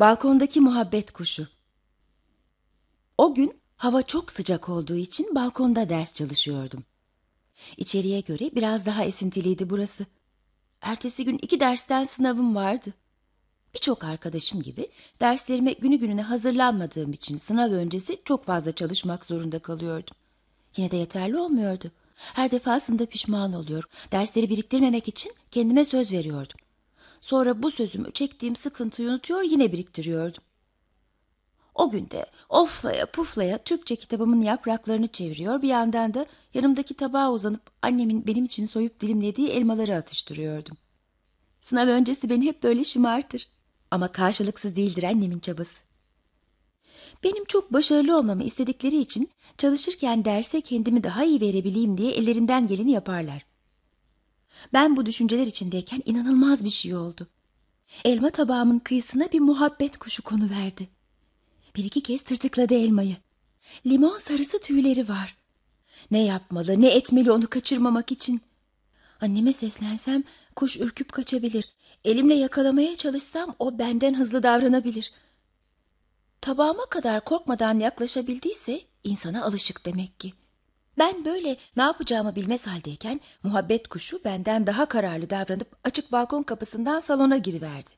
Balkondaki muhabbet kuşu. O gün hava çok sıcak olduğu için balkonda ders çalışıyordum. İçeriye göre biraz daha esintiliydi burası. Ertesi gün iki dersten sınavım vardı. Birçok arkadaşım gibi derslerime günü gününe hazırlanmadığım için sınav öncesi çok fazla çalışmak zorunda kalıyordum. Yine de yeterli olmuyordu. Her defasında pişman oluyor. Dersleri biriktirmemek için kendime söz veriyordum. Sonra bu sözümü çektiğim sıkıntıyı unutuyor yine biriktiriyordum. O günde oflaya puflaya Türkçe kitabımın yapraklarını çeviriyor bir yandan da yanımdaki tabağa uzanıp annemin benim için soyup dilimlediği elmaları atıştırıyordum. Sınav öncesi beni hep böyle şımartır ama karşılıksız değildir annemin çabası. Benim çok başarılı olmamı istedikleri için çalışırken derse kendimi daha iyi verebileyim diye ellerinden geleni yaparlar. Ben bu düşünceler içindeyken inanılmaz bir şey oldu. Elma tabağımın kıyısına bir muhabbet kuşu konu verdi. Bir iki kez tırtıkladı elmayı. Limon sarısı tüyleri var. Ne yapmalı ne etmeli onu kaçırmamak için. Anneme seslensem kuş ürküp kaçabilir. Elimle yakalamaya çalışsam o benden hızlı davranabilir. Tabağıma kadar korkmadan yaklaşabildiyse insana alışık demek ki. Ben böyle ne yapacağımı bilmez haldeyken muhabbet kuşu benden daha kararlı davranıp açık balkon kapısından salona giriverdi.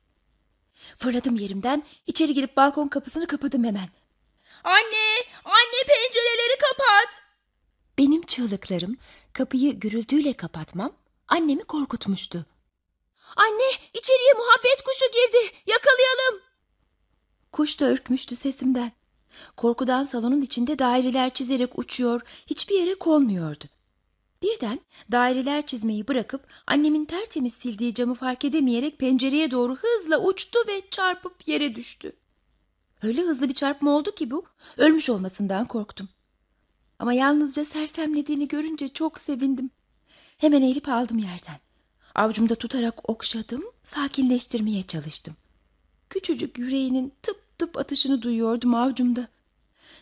Fırladım yerimden içeri girip balkon kapısını kapadım hemen. Anne, anne pencereleri kapat. Benim çığlıklarım kapıyı gürültüyle kapatmam annemi korkutmuştu. Anne içeriye muhabbet kuşu girdi yakalayalım. Kuş da ürkmüştü sesimden. Korkudan salonun içinde daireler çizerek uçuyor, hiçbir yere konmuyordu. Birden daireler çizmeyi bırakıp annemin tertemiz sildiği camı fark edemeyerek pencereye doğru hızla uçtu ve çarpıp yere düştü. Öyle hızlı bir çarpma oldu ki bu, ölmüş olmasından korktum. Ama yalnızca sersemlediğini görünce çok sevindim. Hemen elip aldım yerden. Avcumda tutarak okşadım, sakinleştirmeye çalıştım. Küçücük yüreğinin tıp tıp atışını duyuyordu, avcumda.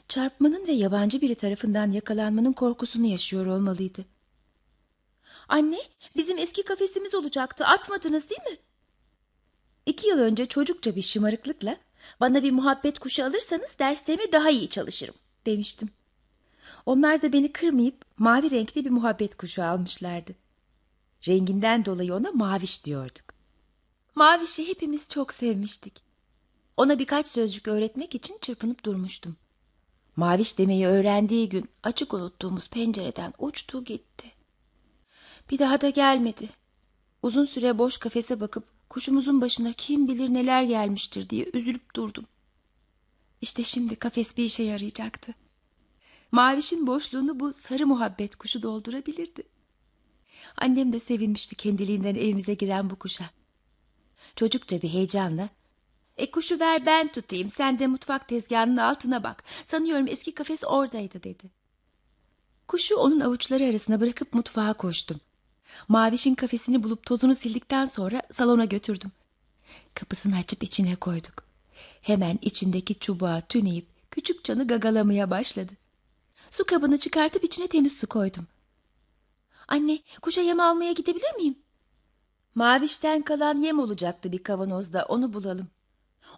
Çarpmanın ve yabancı biri tarafından yakalanmanın korkusunu yaşıyor olmalıydı. Anne, bizim eski kafesimiz olacaktı. Atmadınız değil mi? İki yıl önce çocukça bir şımarıklıkla bana bir muhabbet kuşu alırsanız derslerimi daha iyi çalışırım demiştim. Onlar da beni kırmayıp mavi renkli bir muhabbet kuşu almışlardı. Renginden dolayı ona maviş diyorduk. Mavişi hepimiz çok sevmiştik. Ona birkaç sözcük öğretmek için çırpınıp durmuştum. Maviş demeyi öğrendiği gün açık unuttuğumuz pencereden uçtu gitti. Bir daha da gelmedi. Uzun süre boş kafese bakıp kuşumuzun başına kim bilir neler gelmiştir diye üzülüp durdum. İşte şimdi kafes bir işe yarayacaktı. Maviş'in boşluğunu bu sarı muhabbet kuşu doldurabilirdi. Annem de sevinmişti kendiliğinden evimize giren bu kuşa. Çocukça bir heyecanla e kuşu ver ben tutayım sen de mutfak tezgahının altına bak. Sanıyorum eski kafes oradaydı dedi. Kuşu onun avuçları arasına bırakıp mutfağa koştum. Maviş'in kafesini bulup tozunu sildikten sonra salona götürdüm. Kapısını açıp içine koyduk. Hemen içindeki çubuğa tüneyip küçük canı gagalamaya başladı. Su kabını çıkartıp içine temiz su koydum. Anne kuşa yem almaya gidebilir miyim? Mavişten kalan yem olacaktı bir kavanozda onu bulalım.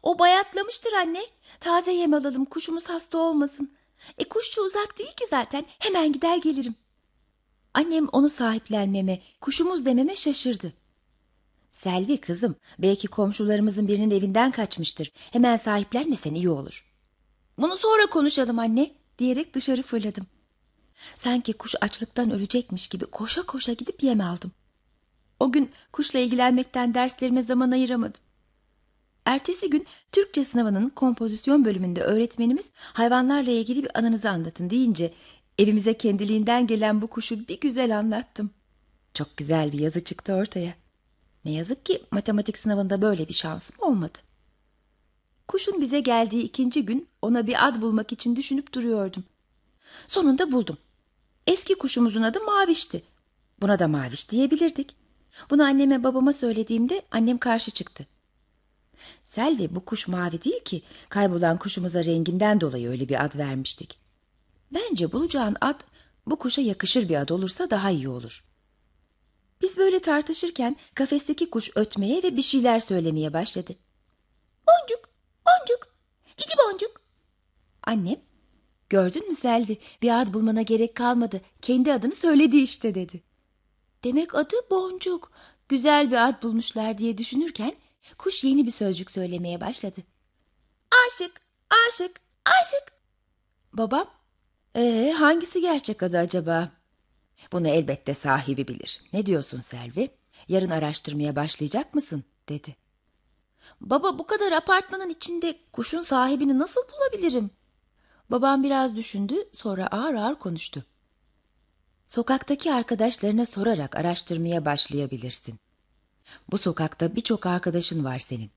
O bayatlamıştır anne. Taze yem alalım kuşumuz hasta olmasın. E kuşçu uzak değil ki zaten. Hemen gider gelirim. Annem onu sahiplenmeme, kuşumuz dememe şaşırdı. Selvi kızım, belki komşularımızın birinin evinden kaçmıştır. Hemen sahiplenmesen iyi olur. Bunu sonra konuşalım anne, diyerek dışarı fırladım. Sanki kuş açlıktan ölecekmiş gibi koşa koşa gidip yem aldım. O gün kuşla ilgilenmekten derslerime zaman ayıramadım. Ertesi gün Türkçe sınavının kompozisyon bölümünde öğretmenimiz hayvanlarla ilgili bir anınızı anlatın deyince evimize kendiliğinden gelen bu kuşu bir güzel anlattım. Çok güzel bir yazı çıktı ortaya. Ne yazık ki matematik sınavında böyle bir şansım olmadı. Kuşun bize geldiği ikinci gün ona bir ad bulmak için düşünüp duruyordum. Sonunda buldum. Eski kuşumuzun adı Maviş'ti. Buna da Maviş diyebilirdik. Bunu anneme babama söylediğimde annem karşı çıktı. Selvi bu kuş mavi değil ki kaybolan kuşumuza renginden dolayı öyle bir ad vermiştik. Bence bulacağın ad bu kuşa yakışır bir ad olursa daha iyi olur. Biz böyle tartışırken kafesteki kuş ötmeye ve bir şeyler söylemeye başladı. Boncuk, boncuk, cici boncuk. Annem, gördün mü Selvi bir ad bulmana gerek kalmadı. Kendi adını söyledi işte dedi. Demek adı boncuk. Güzel bir ad bulmuşlar diye düşünürken Kuş yeni bir sözcük söylemeye başladı. Aşık, aşık, aşık. Babam, ee, hangisi gerçek adı acaba? Bunu elbette sahibi bilir. Ne diyorsun Selvi? Yarın araştırmaya başlayacak mısın? dedi. Baba bu kadar apartmanın içinde kuşun sahibini nasıl bulabilirim? Babam biraz düşündü sonra ağır ağır konuştu. Sokaktaki arkadaşlarına sorarak araştırmaya başlayabilirsin. Bu sokakta birçok arkadaşın var senin.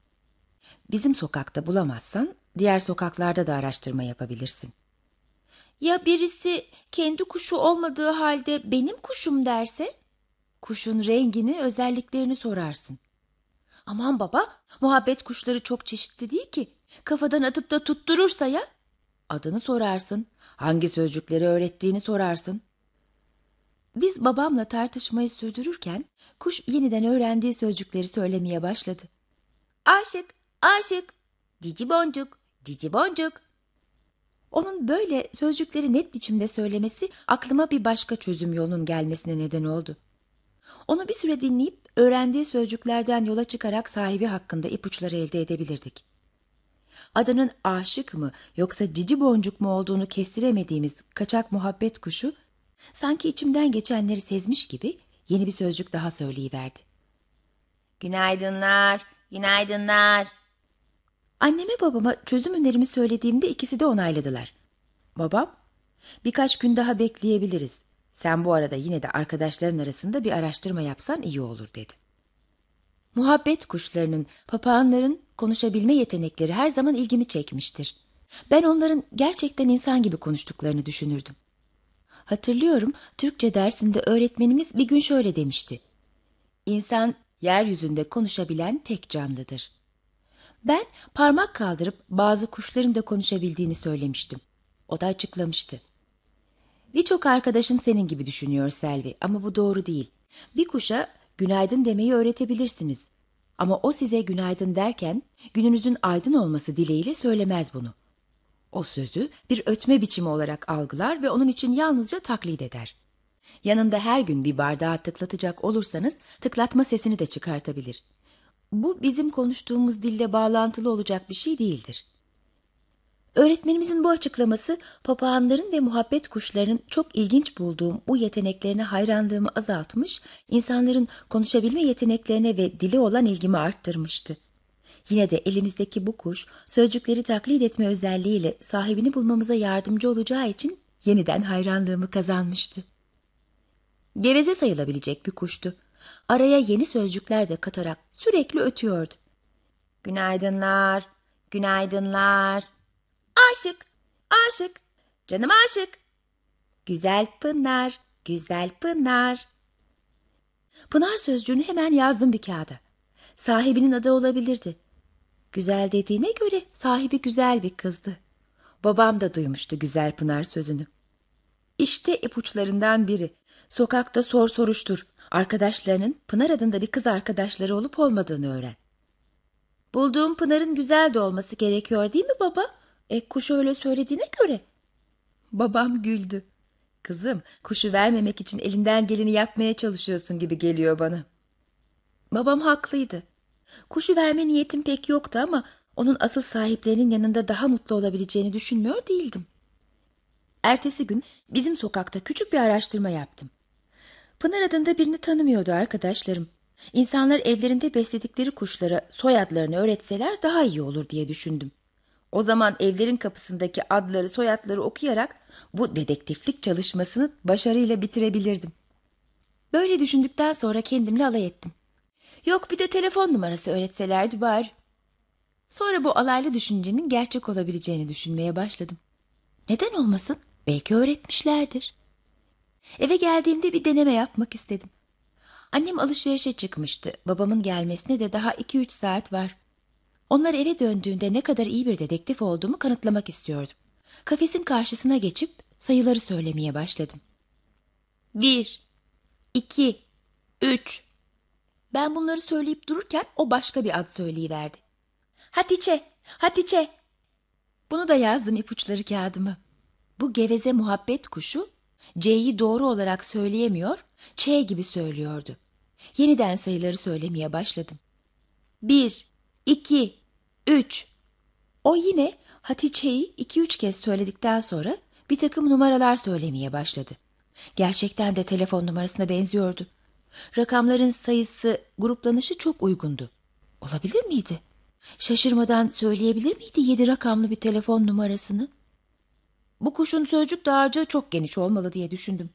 Bizim sokakta bulamazsan diğer sokaklarda da araştırma yapabilirsin. Ya birisi kendi kuşu olmadığı halde benim kuşum derse? Kuşun rengini, özelliklerini sorarsın. Aman baba, muhabbet kuşları çok çeşitli değil ki. Kafadan atıp da tutturursa ya? Adını sorarsın, hangi sözcükleri öğrettiğini sorarsın. Biz babamla tartışmayı sürdürürken kuş yeniden öğrendiği sözcükleri söylemeye başladı. Aşık, aşık, cici boncuk, cici boncuk. Onun böyle sözcükleri net biçimde söylemesi aklıma bir başka çözüm yolunun gelmesine neden oldu. Onu bir süre dinleyip öğrendiği sözcüklerden yola çıkarak sahibi hakkında ipuçları elde edebilirdik. Adanın aşık mı yoksa cici boncuk mu olduğunu kestiremediğimiz kaçak muhabbet kuşu Sanki içimden geçenleri sezmiş gibi yeni bir sözcük daha söyleyiverdi. Günaydınlar, günaydınlar. Anneme babama çözüm önerimi söylediğimde ikisi de onayladılar. Babam, birkaç gün daha bekleyebiliriz. Sen bu arada yine de arkadaşların arasında bir araştırma yapsan iyi olur dedi. Muhabbet kuşlarının, papağanların konuşabilme yetenekleri her zaman ilgimi çekmiştir. Ben onların gerçekten insan gibi konuştuklarını düşünürdüm. Hatırlıyorum Türkçe dersinde öğretmenimiz bir gün şöyle demişti. İnsan yeryüzünde konuşabilen tek canlıdır. Ben parmak kaldırıp bazı kuşların da konuşabildiğini söylemiştim. O da açıklamıştı. Birçok arkadaşın senin gibi düşünüyor Selvi ama bu doğru değil. Bir kuşa günaydın demeyi öğretebilirsiniz. Ama o size günaydın derken gününüzün aydın olması dileğiyle söylemez bunu.'' o sözü bir ötme biçimi olarak algılar ve onun için yalnızca taklit eder. Yanında her gün bir bardağı tıklatacak olursanız tıklatma sesini de çıkartabilir. Bu bizim konuştuğumuz dille bağlantılı olacak bir şey değildir. Öğretmenimizin bu açıklaması papağanların ve muhabbet kuşlarının çok ilginç bulduğum bu yeteneklerine hayranlığımı azaltmış, insanların konuşabilme yeteneklerine ve dili olan ilgimi arttırmıştı. Yine de elimizdeki bu kuş sözcükleri taklit etme özelliğiyle sahibini bulmamıza yardımcı olacağı için yeniden hayranlığımı kazanmıştı. Geveze sayılabilecek bir kuştu. Araya yeni sözcükler de katarak sürekli ötüyordu. Günaydınlar, günaydınlar. Aşık, aşık, canım aşık. Güzel Pınar, güzel Pınar. Pınar sözcüğünü hemen yazdım bir kağıda. Sahibinin adı olabilirdi. Güzel dediğine göre sahibi güzel bir kızdı. Babam da duymuştu Güzel Pınar sözünü. İşte ipuçlarından biri. Sokakta sor soruştur. Arkadaşlarının Pınar adında bir kız arkadaşları olup olmadığını öğren. Bulduğum Pınar'ın güzel de olması gerekiyor değil mi baba? E kuş öyle söylediğine göre. Babam güldü. Kızım kuşu vermemek için elinden geleni yapmaya çalışıyorsun gibi geliyor bana. Babam haklıydı. Kuşu verme niyetim pek yoktu ama onun asıl sahiplerinin yanında daha mutlu olabileceğini düşünmüyor değildim. Ertesi gün bizim sokakta küçük bir araştırma yaptım. Pınar adında birini tanımıyordu arkadaşlarım. İnsanlar evlerinde besledikleri kuşlara soyadlarını öğretseler daha iyi olur diye düşündüm. O zaman evlerin kapısındaki adları soyadları okuyarak bu dedektiflik çalışmasını başarıyla bitirebilirdim. Böyle düşündükten sonra kendimle alay ettim. Yok bir de telefon numarası öğretselerdi var. Sonra bu alaylı düşüncenin gerçek olabileceğini düşünmeye başladım. Neden olmasın? Belki öğretmişlerdir. Eve geldiğimde bir deneme yapmak istedim. Annem alışverişe çıkmıştı. Babamın gelmesine de daha iki üç saat var. Onlar eve döndüğünde ne kadar iyi bir dedektif olduğumu kanıtlamak istiyordum. Kafesin karşısına geçip sayıları söylemeye başladım. Bir, iki, üç, ben bunları söyleyip dururken o başka bir ad söyleyiverdi. Hatice, Hatice. Bunu da yazdım ipuçları kağıdımı. Bu geveze muhabbet kuşu C'yi doğru olarak söyleyemiyor, Ç gibi söylüyordu. Yeniden sayıları söylemeye başladım. Bir, iki, üç. O yine Hatice'yi iki üç kez söyledikten sonra bir takım numaralar söylemeye başladı. Gerçekten de telefon numarasına benziyordu. Rakamların sayısı gruplanışı çok uygundu. Olabilir miydi? Şaşırmadan söyleyebilir miydi yedi rakamlı bir telefon numarasını? Bu kuşun sözcük dağarcığı çok geniş olmalı diye düşündüm.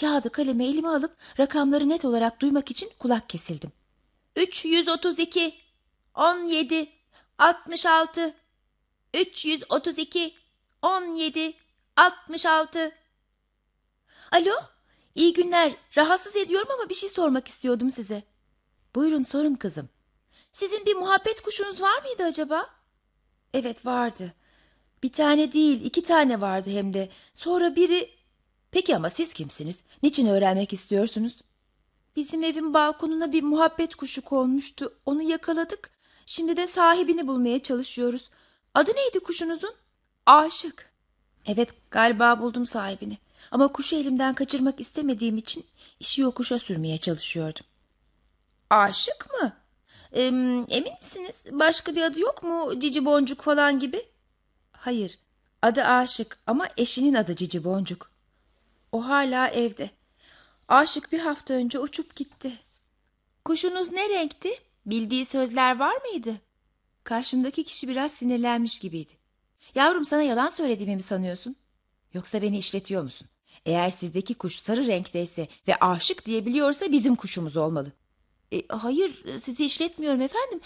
Kağıdı kalemi elime alıp rakamları net olarak duymak için kulak kesildim. 332 17 66 332 17 66 Alo? İyi günler. Rahatsız ediyorum ama bir şey sormak istiyordum size. Buyurun sorun kızım. Sizin bir muhabbet kuşunuz var mıydı acaba? Evet vardı. Bir tane değil iki tane vardı hem de. Sonra biri... Peki ama siz kimsiniz? Niçin öğrenmek istiyorsunuz? Bizim evin balkonuna bir muhabbet kuşu konmuştu. Onu yakaladık. Şimdi de sahibini bulmaya çalışıyoruz. Adı neydi kuşunuzun? Aşık. Evet galiba buldum sahibini. Ama kuşu elimden kaçırmak istemediğim için işi yokuşa sürmeye çalışıyordum. Aşık mı? Ee, emin misiniz? Başka bir adı yok mu? Cici Boncuk falan gibi? Hayır. Adı Aşık ama eşinin adı Cici Boncuk. O hala evde. Aşık bir hafta önce uçup gitti. Kuşunuz ne renkti? Bildiği sözler var mıydı? Karşımdaki kişi biraz sinirlenmiş gibiydi. Yavrum sana yalan söylediğimi mi sanıyorsun? Yoksa beni işletiyor musun? Eğer sizdeki kuş sarı renkteyse ve aşık diyebiliyorsa bizim kuşumuz olmalı. E, hayır sizi işletmiyorum efendim.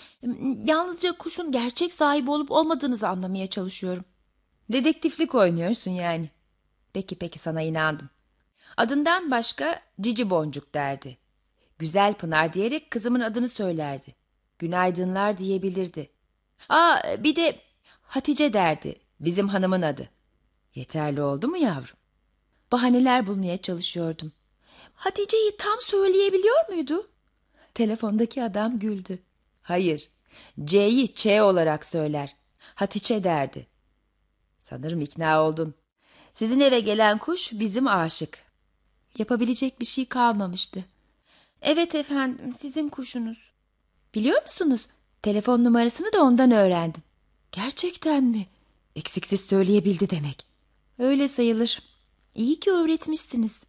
Yalnızca kuşun gerçek sahibi olup olmadığınızı anlamaya çalışıyorum. Dedektiflik oynuyorsun yani. Peki peki sana inandım. Adından başka Cici Boncuk derdi. Güzel Pınar diyerek kızımın adını söylerdi. Günaydınlar diyebilirdi. Aa bir de Hatice derdi bizim hanımın adı. Yeterli oldu mu yavrum? Bahaneler bulmaya çalışıyordum. Hatice'yi tam söyleyebiliyor muydu? Telefondaki adam güldü. Hayır, C'yi Ç olarak söyler. Hatice derdi. Sanırım ikna oldun. Sizin eve gelen kuş bizim aşık. Yapabilecek bir şey kalmamıştı. Evet efendim, sizin kuşunuz. Biliyor musunuz? Telefon numarasını da ondan öğrendim. Gerçekten mi? Eksiksiz söyleyebildi demek. Öyle sayılır. İyi ki öğretmişsiniz.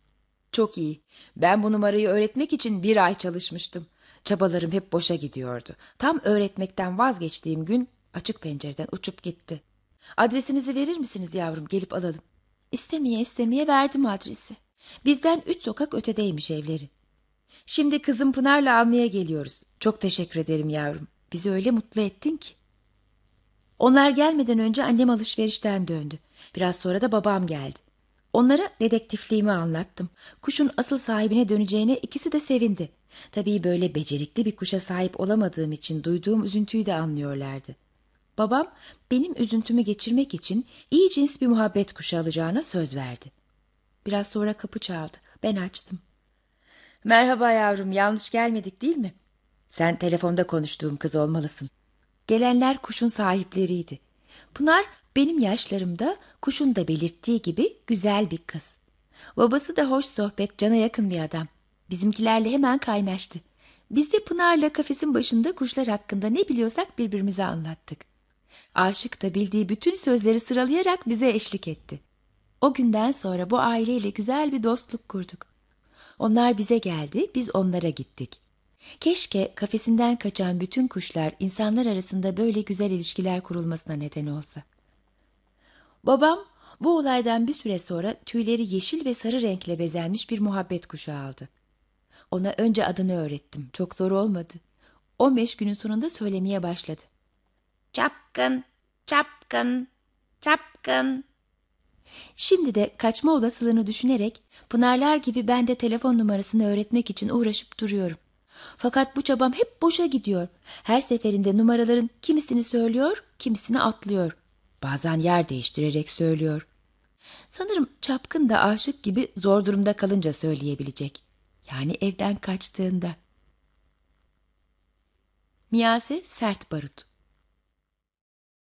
Çok iyi. Ben bu numarayı öğretmek için bir ay çalışmıştım. Çabalarım hep boşa gidiyordu. Tam öğretmekten vazgeçtiğim gün açık pencereden uçup gitti. Adresinizi verir misiniz yavrum gelip alalım. İstemeye istemeye verdim adresi. Bizden üç sokak ötedeymiş evleri. Şimdi kızım Pınar'la almaya geliyoruz. Çok teşekkür ederim yavrum. Bizi öyle mutlu ettin ki. Onlar gelmeden önce annem alışverişten döndü. Biraz sonra da babam geldi. Onlara dedektifliğimi anlattım. Kuşun asıl sahibine döneceğine ikisi de sevindi. Tabii böyle becerikli bir kuşa sahip olamadığım için duyduğum üzüntüyü de anlıyorlardı. Babam benim üzüntümü geçirmek için iyi cins bir muhabbet kuşu alacağına söz verdi. Biraz sonra kapı çaldı. Ben açtım. Merhaba yavrum, yanlış gelmedik değil mi? Sen telefonda konuştuğum kız olmalısın. Gelenler kuşun sahipleriydi. Pınar benim yaşlarımda kuşun da belirttiği gibi güzel bir kız. Babası da hoş sohbet, cana yakın bir adam. Bizimkilerle hemen kaynaştı. Biz de Pınar'la kafesin başında kuşlar hakkında ne biliyorsak birbirimize anlattık. Aşık da bildiği bütün sözleri sıralayarak bize eşlik etti. O günden sonra bu aileyle güzel bir dostluk kurduk. Onlar bize geldi, biz onlara gittik. Keşke kafesinden kaçan bütün kuşlar insanlar arasında böyle güzel ilişkiler kurulmasına neden olsa. Babam bu olaydan bir süre sonra tüyleri yeşil ve sarı renkle bezenmiş bir muhabbet kuşağı aldı. Ona önce adını öğrettim. Çok zor olmadı. 15 günün sonunda söylemeye başladı. Çapkın, çapkın, çapkın. Şimdi de kaçma olasılığını düşünerek Pınarlar gibi ben de telefon numarasını öğretmek için uğraşıp duruyorum. Fakat bu çabam hep boşa gidiyor. Her seferinde numaraların kimisini söylüyor, kimisini atlıyor. Bazen yer değiştirerek söylüyor. Sanırım çapkın da aşık gibi zor durumda kalınca söyleyebilecek. Yani evden kaçtığında. Miyase sert barut.